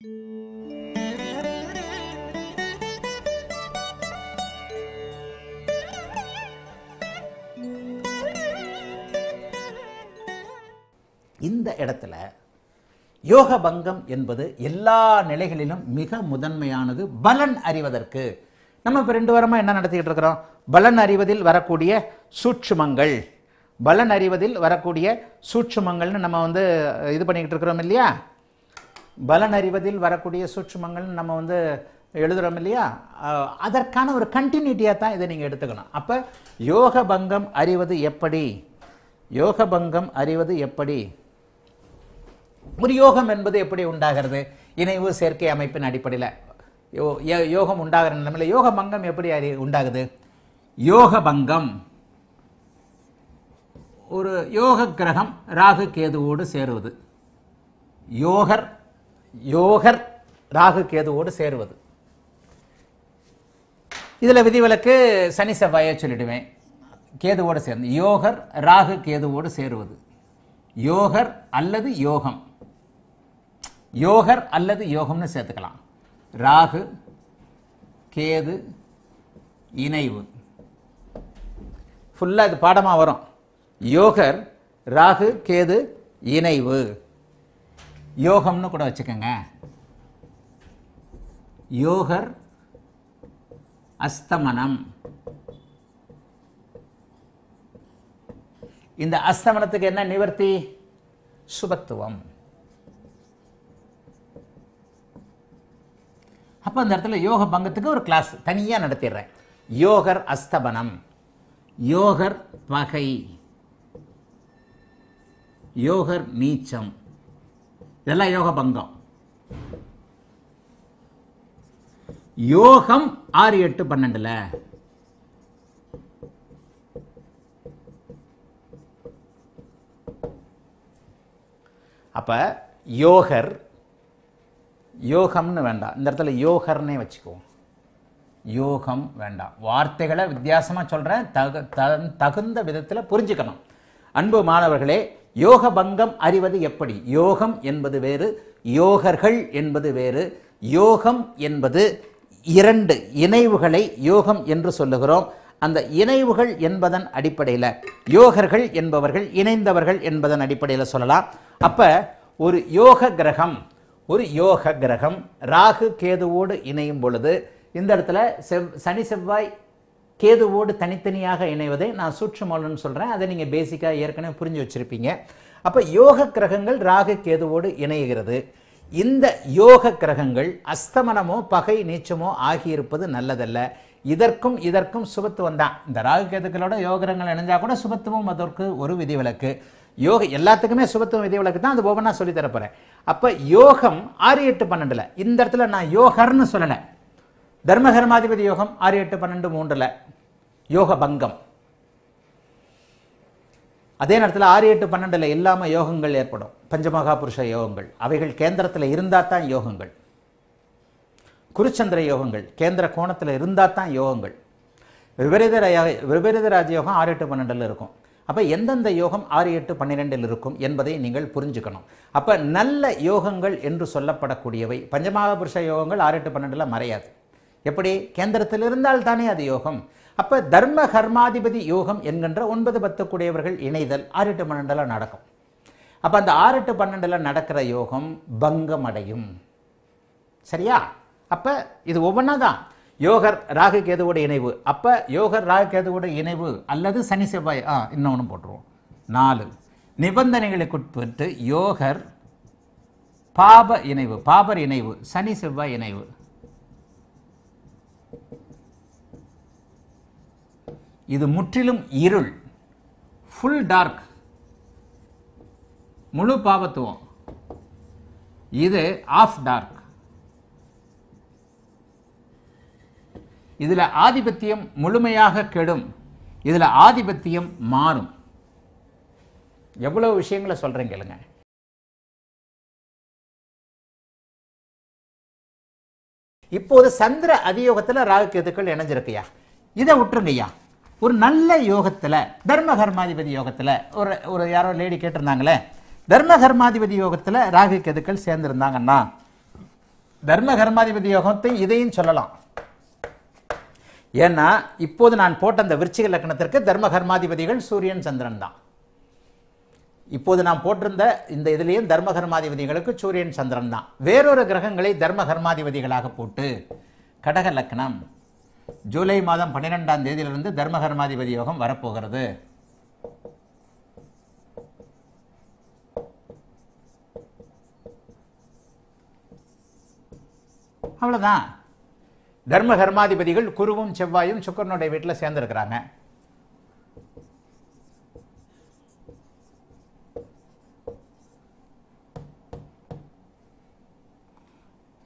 இந்த இடத்துல யோக பங்கம் என்பது எல்லா நிலைகளிலும் மிக முதன்மையானது பலன் அறிவதற்கு நம்ம இப்போ ரெண்டு வாரமாக என்ன நடத்திக்கிட்டு இருக்கிறோம் பலன் அறிவதில் வரக்கூடிய சூட்சுமங்கள் பலன் அறிவதில் வரக்கூடிய சூட்சுமங்கள்னு நம்ம வந்து இது பண்ணிக்கிட்டு இருக்கிறோம் இல்லையா பலன் அறிவதில் வரக்கூடிய சூட்சுமங்கள் நம்ம வந்து எழுதுகிறோம் இல்லையா அதற்கான ஒரு கண்டினியூட்டியாக தான் இதை நீங்கள் எடுத்துக்கணும் அப்போ யோக பங்கம் அறிவது எப்படி யோக பங்கம் அறிவது எப்படி ஒரு யோகம் என்பது எப்படி உண்டாகிறது இணைவு சேர்க்கை அமைப்பின் அடிப்படையில் யோ யோகம் உண்டாகிற நிலைமையில் யோக பங்கம் எப்படி அறி உண்டாகுது யோக பங்கம் ஒரு யோக கிரகம் ராகு கேதுவோடு சேருவது யோகர் யோகர் ராகு கேதுவோடு சேருவது இதில் விதிவிலக்கு சனி செவ்வாயை சொல்லிடுவேன் கேதுவோடு சேர்ந்து யோகர் ராகு கேதுவோடு சேருவது யோகர் அல்லது யோகம் யோகர் அல்லது யோகம்னு சேர்த்துக்கலாம் ராகு கேது இணைவு ஃபுல்லாக இது பாடமாக வரும் யோகர் ராகு கேது இணைவு யோகம்னு கூட வச்சுக்கோங்க யோகர் அஸ்தமனம் இந்த அஸ்தமனத்துக்கு என்ன நிவர்த்தி சுபத்துவம் அப்போ அந்த இடத்துல யோக பங்கத்துக்கு ஒரு கிளாஸ் தனியாக நடத்திடுறேன் யோகர் அஸ்தபனம் யோகர் பகை யோகர் நீச்சம் இதெல்லாம் யோக பந்தம் யோகம் ஆறு எட்டு பன்னெண்டுல அப்ப யோகர் யோகம்னு வேண்டாம் இந்த இடத்துல யோகர்னே வச்சுக்குவோம் யோகம் வேண்டாம் வார்த்தைகளை வித்தியாசமாக சொல்கிறேன் தகு தகுந்த விதத்தில் புரிஞ்சுக்கணும் அன்பு மாணவர்களே யோக பங்கம் அறிவது எப்படி யோகம் என்பது வேறு யோகர்கள் என்பது வேறு யோகம் என்பது இரண்டு இணைவுகளை யோகம் என்று சொல்லுகிறோம் அந்த இணைவுகள் என்பதன் அடிப்படையில் யோகர்கள் என்பவர்கள் இணைந்தவர்கள் என்பதன் அடிப்படையில் சொல்லலாம் அப்போ ஒரு யோக கிரகம் ஒரு யோக கிரகம் ராகு கேதுவோடு இணையும் பொழுது இந்த இடத்துல செவ் சனி செவ்வாய் கேதுவோடு தனித்தனியாக இணைவதை நான் சூட்சமலன்னு சொல்கிறேன் அதை நீங்கள் பேசிக்காக ஏற்கனவே புரிஞ்சு வச்சுருப்பீங்க அப்போ யோக கிரகங்கள் ராகு கேதுவோடு இணைகிறது இந்த யோக கிரகங்கள் அஸ்தமனமோ பகை நீச்சமோ ஆகியிருப்பது நல்லதல்ல இதற்கும் இதற்கும் சுபத்துவம் தான் இந்த ராகு கேதுக்களோட யோகரங்கள் இணைஞ்சால் கூட சுபத்துவம் அதற்கு ஒரு விதிவிலக்கு யோக எல்லாத்துக்குமே சுபத்துவம் விதிவிலக்கு தான் அது ஒவ்வொன்றா சொல்லித்தரப்போகிறேன் அப்போ யோகம் ஆறு எட்டு பன்னெண்டில் இந்த இடத்துல நான் யோகர்னு சொல்லலை தர்மகர்மாதிபதி யோகம் ஆறு எட்டு பன்னெண்டு மூன்றில் யோக பங்கம் அதே நேரத்தில் ஆறு எட்டு பன்னெண்டில் இல்லாமல் யோகங்கள் ஏற்படும் பஞ்சமகா புருஷ யோகங்கள் அவைகள் கேந்திரத்தில் இருந்தால் தான் யோகங்கள் குருச்சந்திர யோகங்கள் கேந்திர கோணத்தில் இருந்தால் தான் யோகங்கள் விபரீத விபரீத ராஜயோகம் ஆறு எட்டு பன்னெண்டில் இருக்கும் அப்போ எந்தெந்த யோகம் ஆறு எட்டு பன்னிரெண்டில் இருக்கும் என்பதை நீங்கள் புரிஞ்சுக்கணும் அப்போ நல்ல யோகங்கள் என்று சொல்லப்படக்கூடியவை பஞ்சமாக புருஷ யோகங்கள் ஆறு எட்டு பன்னெண்டில் மறையாது எப்படி கேந்திரத்தில் இருந்தால் தானே அது யோகம் அப்போ தர்ம கர்மாதிபதி யோகம் என்கின்ற ஒன்பது பத்து கூடியவர்கள் இணைதல் ஆறு எட்டு பன்னெண்டில் நடக்கும் அப்போ அந்த ஆறு எட்டு பன்னெண்டில் நடக்கிற யோகம் பங்கம் அடையும் சரியா அப்போ இது ஒவ்வொன்றா தான் யோகர் ராகு கேதுவோட இணைவு அப்போ யோகர் ராகு கேதுவோட இணைவு அல்லது சனி செவ்வாய் ஆ இன்னொன்று போட்டுருவோம் நாலு நிபந்தனைகளுக்கு உட்பட்டு யோகர் பாப இணைவு பாபர் இணைவு சனி செவ்வாய் இணைவு இது முற்றிலும் இருள் ஃபுல் டார்க் முழு பாவத்துவம் இது ஆஃப் டார்க் இதில் ஆதிபத்தியம் முழுமையாக கெடும் இதில் ஆதிபத்தியம் மாறும் எவ்வளோ விஷயங்களை சொல்கிறேன் கேளுங்க இப்போது சந்திர அதியோகத்தில் ராகு கேதுக்கள் இணைஞ்சிருக்கையா இதை விட்டுருங்கய்யா ஒரு நல்ல யோகத்தில் தர்ம கர்மாதிபதி யோகத்தில் ஒரு ஒரு யாரோ லேடி கேட்டிருந்தாங்களே தர்ம கர்மாதிபதி யோகத்தில் ராகு கேதுக்கள் சேர்ந்துருந்தாங்கன்னா தர்ம கர்மாதிபதி யோகத்தை இதையும் சொல்லலாம் ஏன்னா இப்போது நான் போட்ட அந்த விருச்சிக லக்கணத்திற்கு தர்ம கர்மாதிபதிகள் சூரியன் சந்திரன் தான் இப்போது நாம் போட்டிருந்த இந்த இதுலேயும் தர்ம கர்மாதிபதிகளுக்கு சூரியன் சந்திரன் தான் வேறொரு கிரகங்களை தர்ம கர்மாதிபதிகளாக போட்டு கடக லக்னம் ஜூலை மாதம் பன்னிரெண்டாம் தேதியிலிருந்து தர்ம கர்மாதிபதி யோகம் வரப்போகிறது அவ்வளோதான் தர்ம கர்மாதிபதிகள் குருவும் செவ்வாயும் சுக்கரனுடைய வீட்டில் சேர்ந்துருக்கிறாங்க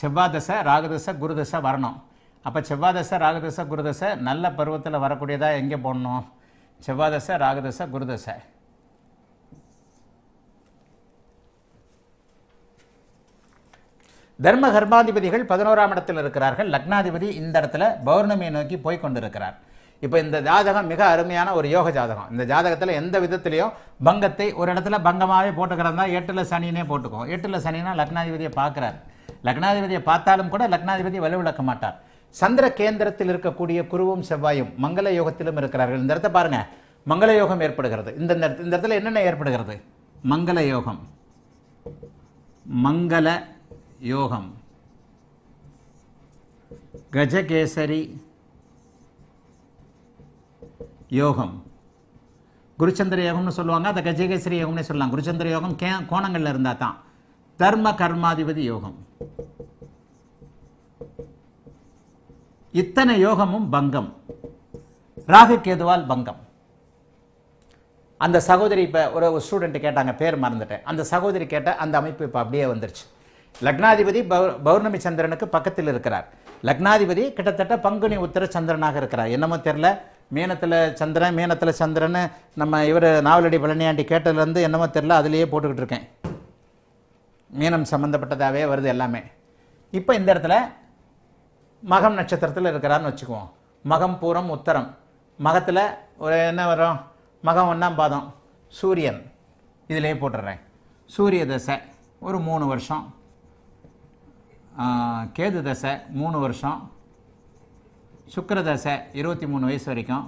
செவ்வாதசை ராகதசை குருதசை வரணும் அப்போ செவ்வாதசை ராகதசை குருதசை நல்ல பருவத்தில் வரக்கூடியதாக எங்கே போடணும் செவ்வாதசை ராகதசை குருதசை தர்ம கர்மாதிபதிகள் பதினோராம் இடத்தில் இருக்கிறார்கள் லக்னாதிபதி இந்த இடத்துல பௌர்ணமியை நோக்கி போய் கொண்டிருக்கிறார் இப்போ இந்த ஜாதகம் மிக அருமையான ஒரு யோக ஜாதகம் இந்த ஜாதகத்தில் எந்த விதத்துலேயோ பங்கத்தை ஒரு இடத்துல பங்கமாகவே போட்டுக்கிறது தான் எட்டில் சனினே போட்டுக்கும் எட்டில் சனினா லக்னாதிபதியை பார்க்குறாரு லக்னாதிபதியை பார்த்தாலும் கூட லக்னாதிபதி விளக்க மாட்டார் சந்திர கேந்திரத்தில் இருக்கக்கூடிய குருவும் செவ்வாயும் மங்கள யோகத்திலும் இருக்கிறார்கள் இந்த இடத்த பாருங்க மங்கள யோகம் ஏற்படுகிறது இந்த இந்த இடத்துல என்னென்ன ஏற்படுகிறது மங்கள யோகம் மங்கள யோகம் கஜகேசரி யோகம் குருச்சந்திர யோகம்னு சொல்லுவாங்க அதை கஜகேசரி யோகம்னு சொல்லலாம் குருச்சந்திர யோகம் கே கோணங்களில் இருந்தால் தான் தர்ம கர்மாதிபதி யோகம் இத்தனை யோகமும் பங்கம் ராகுகேதுவால் பங்கம் அந்த சகோதரி இப்போ ஒரு ஸ்டூடெண்ட் ஸ்டூடெண்ட்டு கேட்டாங்க பேர் மறந்துட்டேன் அந்த சகோதரி கேட்ட அந்த அமைப்பு இப்போ அப்படியே வந்துருச்சு லக்னாதிபதி பௌர்ணமி சந்திரனுக்கு பக்கத்தில் இருக்கிறார் லக்னாதிபதி கிட்டத்தட்ட பங்குனி உத்தர சந்திரனாக இருக்கிறார் என்னமோ தெரில மீனத்தில் சந்திரன் மீனத்தில் சந்திரன் நம்ம இவர் நாவலடி பழனியாண்டி கேட்டதுலேருந்து என்னமோ தெரில அதுலேயே போட்டுக்கிட்டு இருக்கேன் மீனம் சம்மந்தப்பட்டதாகவே வருது எல்லாமே இப்போ இந்த இடத்துல மகம் நட்சத்திரத்தில் இருக்கிறான்னு வச்சுக்குவோம் மகம் பூரம் உத்தரம் மகத்தில் ஒரு என்ன வரும் மகம் ஒன்றாம் பாதம் சூரியன் இதுலேயே போட்டுடுறேன் சூரிய தசை ஒரு மூணு வருஷம் கேது தசை மூணு வருஷம் சுக்கர தசை இருபத்தி மூணு வயசு வரைக்கும்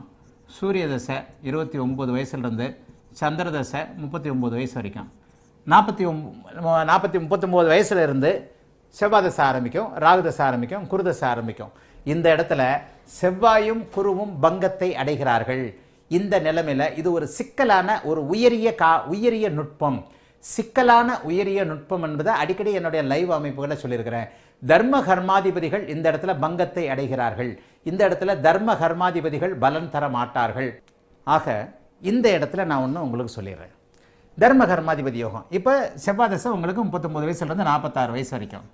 சூரிய தசை இருபத்தி ஒம்பது வயசுலேருந்து சந்திர தசை முப்பத்தி ஒம்பது வயசு வரைக்கும் நாற்பத்தி நாற்பத்தி முப்பத்தொம்போது வயசில் இருந்து செவ்வாதசை ஆரம்பிக்கும் ராகுதசை ஆரம்பிக்கும் குருதசை ஆரம்பிக்கும் இந்த இடத்துல செவ்வாயும் குருவும் பங்கத்தை அடைகிறார்கள் இந்த நிலைமையில் இது ஒரு சிக்கலான ஒரு உயரிய கா உயரிய நுட்பம் சிக்கலான உயரிய நுட்பம் என்பதை அடிக்கடி என்னுடைய லைவ் அமைப்புகளை சொல்லியிருக்கிறேன் தர்ம கர்மாதிபதிகள் இந்த இடத்துல பங்கத்தை அடைகிறார்கள் இந்த இடத்துல தர்ம கர்மாதிபதிகள் பலன் தர மாட்டார்கள் ஆக இந்த இடத்துல நான் ஒன்று உங்களுக்கு சொல்லிடுறேன் தர்ம கர்மாதிபதி யோகம் இப்போ செவ்வாய் உங்களுக்கு முப்பத்தொம்பது வயசுலேருந்து நாற்பத்தாறு வயசு வரைக்கும்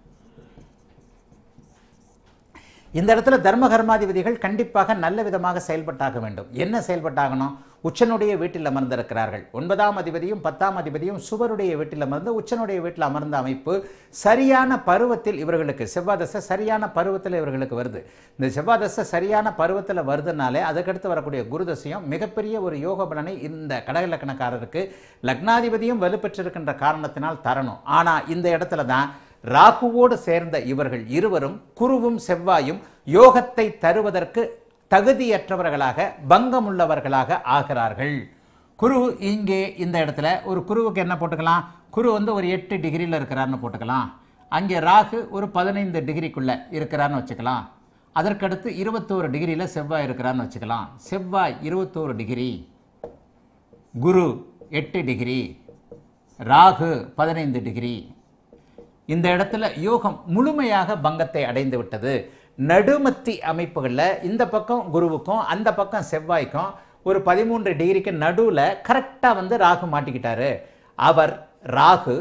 இந்த இடத்துல தர்ம கர்மாதிபதிகள் கண்டிப்பாக நல்ல விதமாக செயல்பட்டாக வேண்டும் என்ன செயல்பட்டாகணும் உச்சனுடைய வீட்டில் அமர்ந்திருக்கிறார்கள் ஒன்பதாம் அதிபதியும் பத்தாம் அதிபதியும் சுவருடைய வீட்டில் அமர்ந்து உச்சனுடைய வீட்டில் அமர்ந்த அமைப்பு சரியான பருவத்தில் இவர்களுக்கு செவ்வாதசை சரியான பருவத்தில் இவர்களுக்கு வருது இந்த செவ்வாதசை சரியான பருவத்தில் வருதுனாலே அதுக்கடுத்து வரக்கூடிய குருதசையும் மிகப்பெரிய ஒரு யோக பலனை இந்த கடகலக்கணக்காரருக்கு லக்னாதிபதியும் வலுப்பெற்றிருக்கின்ற காரணத்தினால் தரணும் ஆனால் இந்த இடத்துல தான் ராகுவோடு சேர்ந்த இவர்கள் இருவரும் குருவும் செவ்வாயும் யோகத்தை தருவதற்கு தகுதியற்றவர்களாக பங்கமுள்ளவர்களாக ஆகிறார்கள் குரு இங்கே இந்த இடத்துல ஒரு குருவுக்கு என்ன போட்டுக்கலாம் குரு வந்து ஒரு எட்டு டிகிரியில் இருக்கிறார்னு போட்டுக்கலாம் அங்கே ராகு ஒரு பதினைந்து டிகிரிக்குள்ளே இருக்கிறான்னு வச்சுக்கலாம் அதற்கடுத்து இருபத்தோரு டிகிரியில் செவ்வாய் இருக்கிறான்னு வச்சுக்கலாம் செவ்வாய் இருபத்தோரு டிகிரி குரு எட்டு டிகிரி ராகு பதினைந்து டிகிரி இந்த இடத்துல யோகம் முழுமையாக பங்கத்தை அடைந்து விட்டது நடுமத்தி அமைப்புகளில் இந்த பக்கம் குருவுக்கும் அந்த பக்கம் செவ்வாய்க்கும் ஒரு பதிமூன்று டிகிரிக்கு நடுவில் கரெக்டாக வந்து ராகு மாட்டிக்கிட்டாரு அவர் ராகு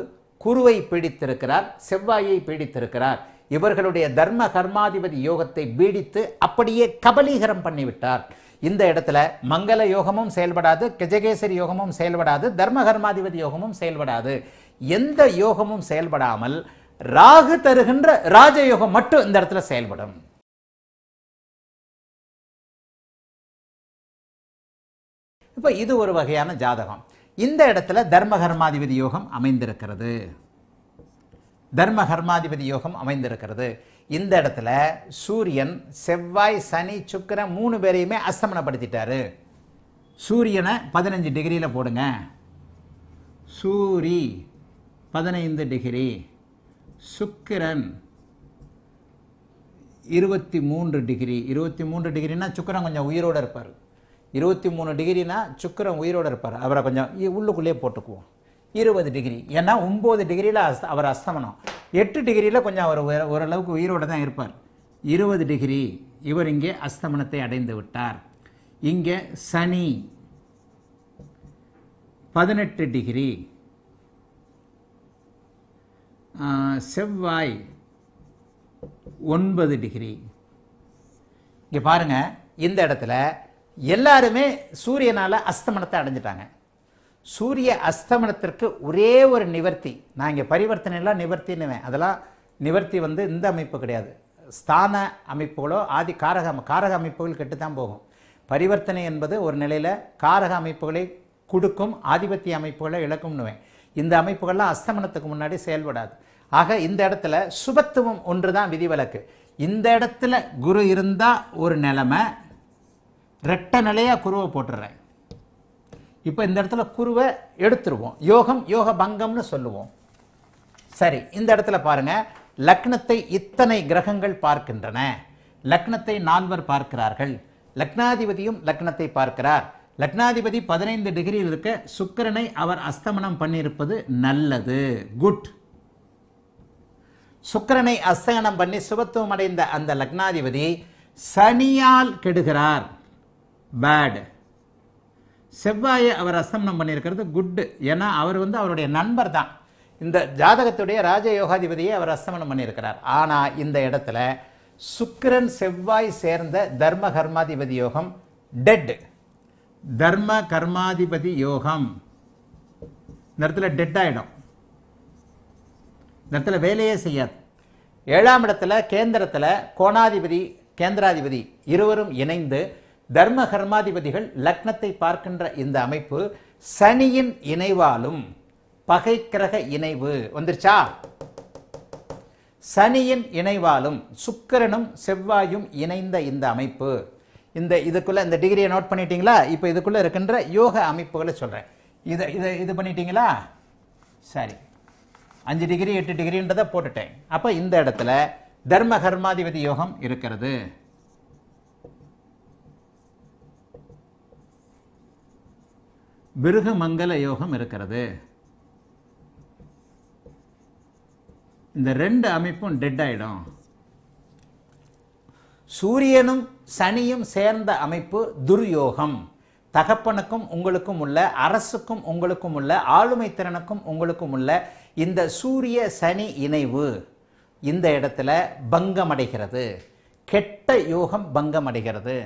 குருவை பீடித்திருக்கிறார் செவ்வாயை பீடித்திருக்கிறார் இவர்களுடைய தர்ம கர்மாதிபதி யோகத்தை பீடித்து அப்படியே கபலீகரம் பண்ணிவிட்டார் இந்த இடத்துல மங்கள யோகமும் செயல்படாது கஜகேசரி யோகமும் செயல்படாது தர்ம கர்மாதிபதி யோகமும் செயல்படாது எந்த யோகமும் செயல்படாமல் ராகு தருகின்ற ராஜயோகம் மட்டும் இந்த இடத்துல செயல்படும் இப்போ இது ஒரு வகையான ஜாதகம் இந்த இடத்துல தர்மகர்மாதிபதி யோகம் அமைந்திருக்கிறது தர்மகர்மாதிபதி யோகம் அமைந்திருக்கிறது இந்த இடத்துல சூரியன் செவ்வாய் சனி சுக்கரன் மூணு பேரையுமே அஸ்தமனப்படுத்திட்டாரு சூரியனை பதினஞ்சு டிகிரியில் போடுங்க சூரி பதினைந்து டிகிரி சுக்கிரன் இருபத்தி மூன்று டிகிரி இருபத்தி மூன்று டிகிரினா சுக்கரன் கொஞ்சம் உயிரோடு இருப்பார் இருபத்தி மூணு டிகிரினா சுக்கரன் உயிரோடு இருப்பார் அவரை கொஞ்சம் உள்ளுக்குள்ளேயே போட்டுக்குவோம் இருபது டிகிரி ஏன்னா ஒம்பது டிகிரியில் அஸ் அவர் அஸ்தமனம் எட்டு டிகிரியில் கொஞ்சம் அவர் ஓரளவுக்கு உயிரோடு தான் இருப்பார் இருபது டிகிரி இவர் இங்கே அஸ்தமனத்தை அடைந்து விட்டார் இங்கே சனி பதினெட்டு டிகிரி செவ்வாய் ஒன்பது டிகிரி இங்கே பாருங்கள் இந்த இடத்துல எல்லாருமே சூரியனால் அஸ்தமனத்தை அடைஞ்சிட்டாங்க சூரிய அஸ்தமனத்திற்கு ஒரே ஒரு நிவர்த்தி நான் இங்கே பரிவர்த்தனைலாம் நிவர்த்தின்னுவேன் அதெல்லாம் நிவர்த்தி வந்து இந்த அமைப்பு கிடையாது ஸ்தான அமைப்புகளோ ஆதி காரக காரக அமைப்புகள் கெட்டு தான் போகும் பரிவர்த்தனை என்பது ஒரு நிலையில் காரக அமைப்புகளை கொடுக்கும் ஆதிபத்திய அமைப்புகளை இழக்கும்னுவேன் இந்த அமைப்புகள்லாம் அஸ்தமனத்துக்கு முன்னாடி செயல்படாது ஆக இந்த இடத்துல சுபத்துவம் ஒன்று தான் விதிவிலக்கு இந்த இடத்துல குரு இருந்தால் ஒரு நிலமை ரெட்ட நிலையாக குருவை போட்டுடுறேன் இப்போ இந்த இடத்துல குருவை எடுத்துருவோம் யோகம் யோக பங்கம்னு சொல்லுவோம் சரி இந்த இடத்துல பாருங்கள் லக்னத்தை இத்தனை கிரகங்கள் பார்க்கின்றன லக்னத்தை நால்வர் பார்க்கிறார்கள் லக்னாதிபதியும் லக்னத்தை பார்க்கிறார் லக்னாதிபதி பதினைந்து டிகிரியில் இருக்க சுக்கரனை அவர் அஸ்தமனம் பண்ணியிருப்பது நல்லது குட் சுக்கரனை அஸ்தகனம் பண்ணி சுபத்துவம் அடைந்த அந்த லக்னாதிபதி சனியால் கெடுகிறார் பேடு செவ்வாயை அவர் அஸ்தமனம் பண்ணியிருக்கிறது குட்டு ஏன்னா அவர் வந்து அவருடைய நண்பர் தான் இந்த ஜாதகத்துடைய ராஜயோகாதிபதியை அவர் அஸ்தமனம் பண்ணியிருக்கிறார் ஆனால் இந்த இடத்துல சுக்கிரன் செவ்வாய் சேர்ந்த தர்ம கர்மாதிபதி யோகம் டெட்டு தர்ம கர்மாதிபதி யோகம் இந்த இடத்துல டெட் ஆகிடும் இந்த இடத்துல வேலையே செய்யாது ஏழாம் இடத்துல கேந்திரத்தில் கோணாதிபதி கேந்திராதிபதி இருவரும் இணைந்து தர்ம கர்மாதிபதிகள் லக்னத்தை பார்க்கின்ற இந்த அமைப்பு சனியின் இணைவாலும் பகை கிரக இணைவு வந்துருச்சா சனியின் இணைவாலும் சுக்கரனும் செவ்வாயும் இணைந்த இந்த அமைப்பு இந்த இதுக்குள்ளே இந்த டிகிரியை நோட் பண்ணிட்டீங்களா இப்போ இதுக்குள்ளே இருக்கின்ற யோக அமைப்புகளை சொல்கிறேன் இதை இதை இது பண்ணிட்டீங்களா சரி அஞ்சு டிகிரி எட்டு டிகிரின்றதை போட்டுட்டேன் அப்போ இந்த இடத்துல தர்ம கர்மாதிபதி யோகம் இருக்கிறது மிருகமங்கல யோகம் இருக்கிறது இந்த ரெண்டு அமைப்பும் டெட் ஆகிடும் சூரியனும் சனியும் சேர்ந்த அமைப்பு துர்யோகம் தகப்பனுக்கும் உங்களுக்கும் உள்ள அரசுக்கும் உங்களுக்கும் உள்ள ஆளுமை திறனுக்கும் உங்களுக்கும் உள்ள இந்த சூரிய சனி இணைவு இந்த இடத்துல பங்கமடைகிறது கெட்ட யோகம் பங்கமடைகிறது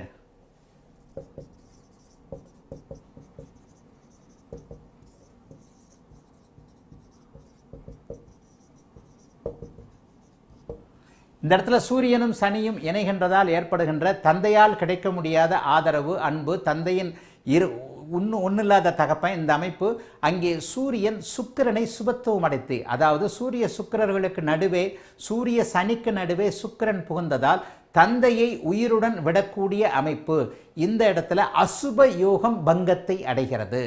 இந்த இடத்துல சூரியனும் சனியும் இணைகின்றதால் ஏற்படுகின்ற தந்தையால் கிடைக்க முடியாத ஆதரவு அன்பு தந்தையின் இரு ஒன்று ஒன்றும் இல்லாத தகப்பன் இந்த அமைப்பு அங்கே சூரியன் சுக்கிரனை சுபத்துவம் அடைத்து அதாவது சூரிய சுக்கிரர்களுக்கு நடுவே சூரிய சனிக்கு நடுவே சுக்கிரன் புகுந்ததால் தந்தையை உயிருடன் விடக்கூடிய அமைப்பு இந்த இடத்துல அசுப யோகம் பங்கத்தை அடைகிறது